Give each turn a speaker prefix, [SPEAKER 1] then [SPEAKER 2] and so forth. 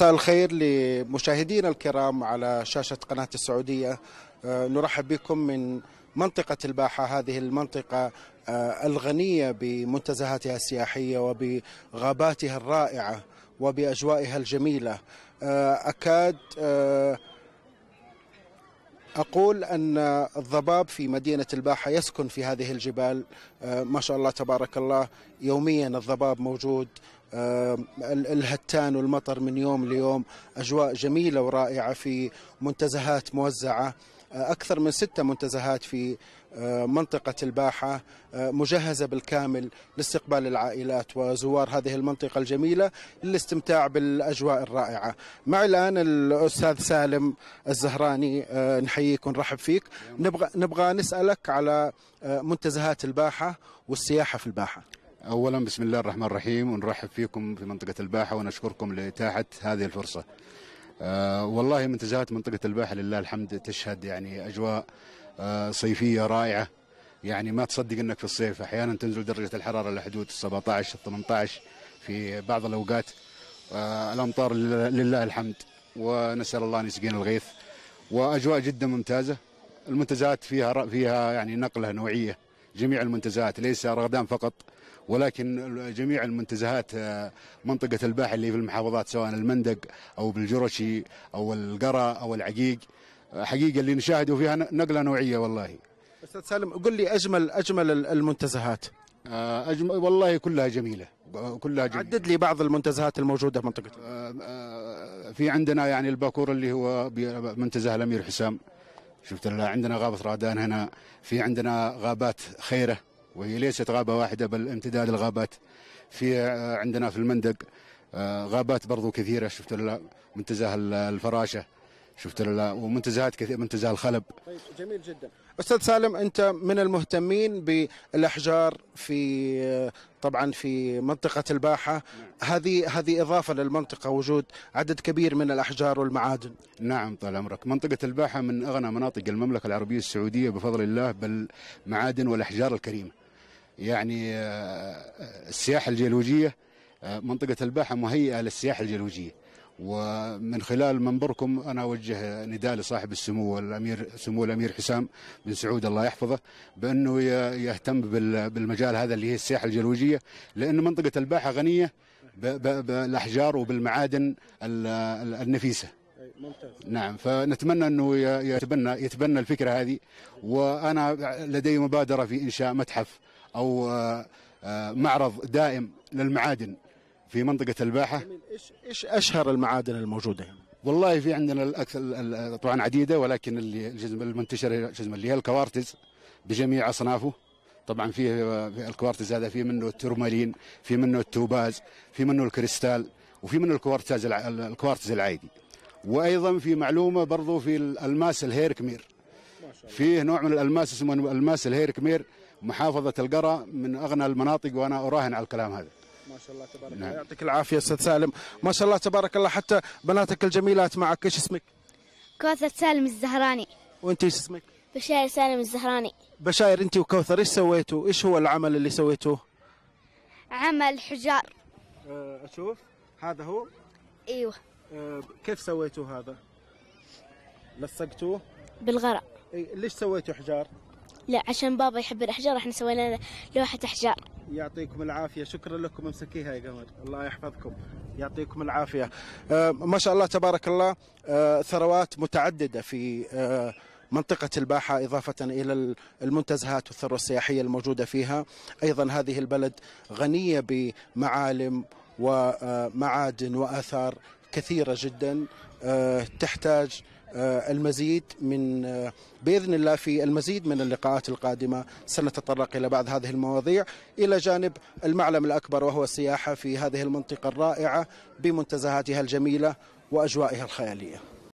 [SPEAKER 1] مساء الخير لمشاهدينا الكرام على شاشة قناة السعودية آه، نرحب بكم من منطقة الباحة هذه المنطقة آه، الغنية بمنتزهاتها السياحية وبغاباتها الرائعة وبأجوائها الجميلة آه، أكاد أقول أن الضباب في مدينة الباحة يسكن في هذه الجبال ما شاء الله تبارك الله يوميا الضباب موجود الهتان والمطر من يوم ليوم أجواء جميلة ورائعة في منتزهات موزعة آه، أكثر من ستة منتزهات في آه، منطقة الباحة آه، مجهزة بالكامل لاستقبال العائلات وزوار هذه المنطقة الجميلة للاستمتاع بالأجواء الرائعة مع الآن الأستاذ سالم الزهراني نحييك ونرحب فيك
[SPEAKER 2] نبغى, نبغى نسألك على منتزهات الباحة والسياحة في الباحة اولا بسم الله الرحمن الرحيم ونرحب فيكم في منطقه الباحه ونشكركم لاتاحه هذه الفرصه. أه والله منتزهات منطقه الباحه لله الحمد تشهد يعني اجواء أه صيفيه رائعه يعني ما تصدق انك في الصيف احيانا تنزل درجه الحراره لحدود 17 18 في بعض الاوقات أه الامطار لله الحمد ونسال الله ان يسقينا الغيث واجواء جدا ممتازه المنتزهات فيها فيها يعني نقله نوعيه جميع المنتزهات ليس رغدان فقط ولكن جميع المنتزهات آه، منطقة الباحة اللي في المحافظات سواء المندق أو بالجرشي أو القرى أو العقيق آه، حقيقة اللي نشاهده فيها نقلة نوعية والله أستاذ سالم قل لي أجمل أجمل المنتزهات آه، أجمل والله كلها جميلة كلها جميلة عدد لي بعض المنتزهات الموجودة في منطقة في عندنا يعني الباكور اللي هو منتزه الأمير حسام شفت عندنا غابة رادان هنا في عندنا غابات خيره وهي ليست غابة واحدة بل امتداد الغابات في آه، عندنا في المندق آه، غابات برضو كثيرة شفت منتزه الفراشة شفت ومنتزهات كثير منتزه الخلب طيب جميل جدا استاذ سالم انت من المهتمين بالاحجار في طبعا في منطقه الباحه نعم. هذه هذه اضافه للمنطقه وجود عدد كبير من الاحجار والمعادن نعم طال عمرك منطقه الباحه من اغنى مناطق المملكه العربيه السعوديه بفضل الله بالمعادن والاحجار الكريمه يعني آه، آه، السياحه الجيولوجيه آه، منطقه الباحه مهيئه للسياحه الجيولوجيه ومن خلال منبركم انا اوجه نداء لصاحب السمو الامير سمو الامير حسام بن سعود الله يحفظه بانه يهتم بالمجال هذا اللي هي السياحه الجيولوجيه لان منطقه الباحه غنيه بالاحجار وبالمعادن النفيسه. ممتاز. نعم فنتمنى انه يتبنى يتبنى الفكره هذه وانا لدي مبادره في انشاء متحف او آه، آه، معرض دائم للمعادن في منطقه الباحه ايش ايش اشهر المعادن الموجوده هنا؟ والله في عندنا الاكثر طبعا عديده ولكن اللي الجزم المنتشر جزم اللي هي الكوارتز بجميع اصنافه طبعا فيه في الكوارتز هذا في منه الترمالين في منه التوباز في منه الكريستال وفي منه الكوارتز الكوارتز العادي وايضا في معلومه برضو في الالماس الهيركمير فيه نوع من الالماس اسمه الماس الهيركمير محافظه القرى من اغنى المناطق وانا اراهن على الكلام هذا شاء الله
[SPEAKER 1] تبارك نعم. الله يعطيك العافيه
[SPEAKER 2] استاذ سالم ما شاء الله تبارك الله حتى
[SPEAKER 1] بناتك الجميلات معك ايش اسمك
[SPEAKER 2] كوثر سالم الزهراني وانت ايش اسمك بشاير سالم الزهراني
[SPEAKER 1] بشاير انت وكوثر ايش سويتوا ايش هو العمل اللي سويتوه
[SPEAKER 2] عمل حجار
[SPEAKER 1] آه، اشوف هذا هو ايوه آه، كيف سويتوا هذا لصقتوه بالغرق ليش سويتوا حجار
[SPEAKER 2] لا عشان بابا يحب الاحجار احنا سوينا لوحه احجار
[SPEAKER 1] يعطيكم العافيه شكرا لكم امسكيها يا قمر الله يحفظكم يعطيكم العافيه آه ما شاء الله تبارك الله آه ثروات متعدده في آه منطقة الباحة إضافة إلى المنتزهات والثروة السياحية الموجودة فيها أيضا هذه البلد غنية بمعالم ومعادن وآثار كثيرة جدا آه، تحتاج آه، المزيد من آه، باذن الله في المزيد من اللقاءات القادمه سنتطرق الى بعض هذه المواضيع الى جانب المعلم الاكبر وهو السياحه في هذه المنطقه الرائعه بمنتزهاتها الجميله واجوائها الخياليه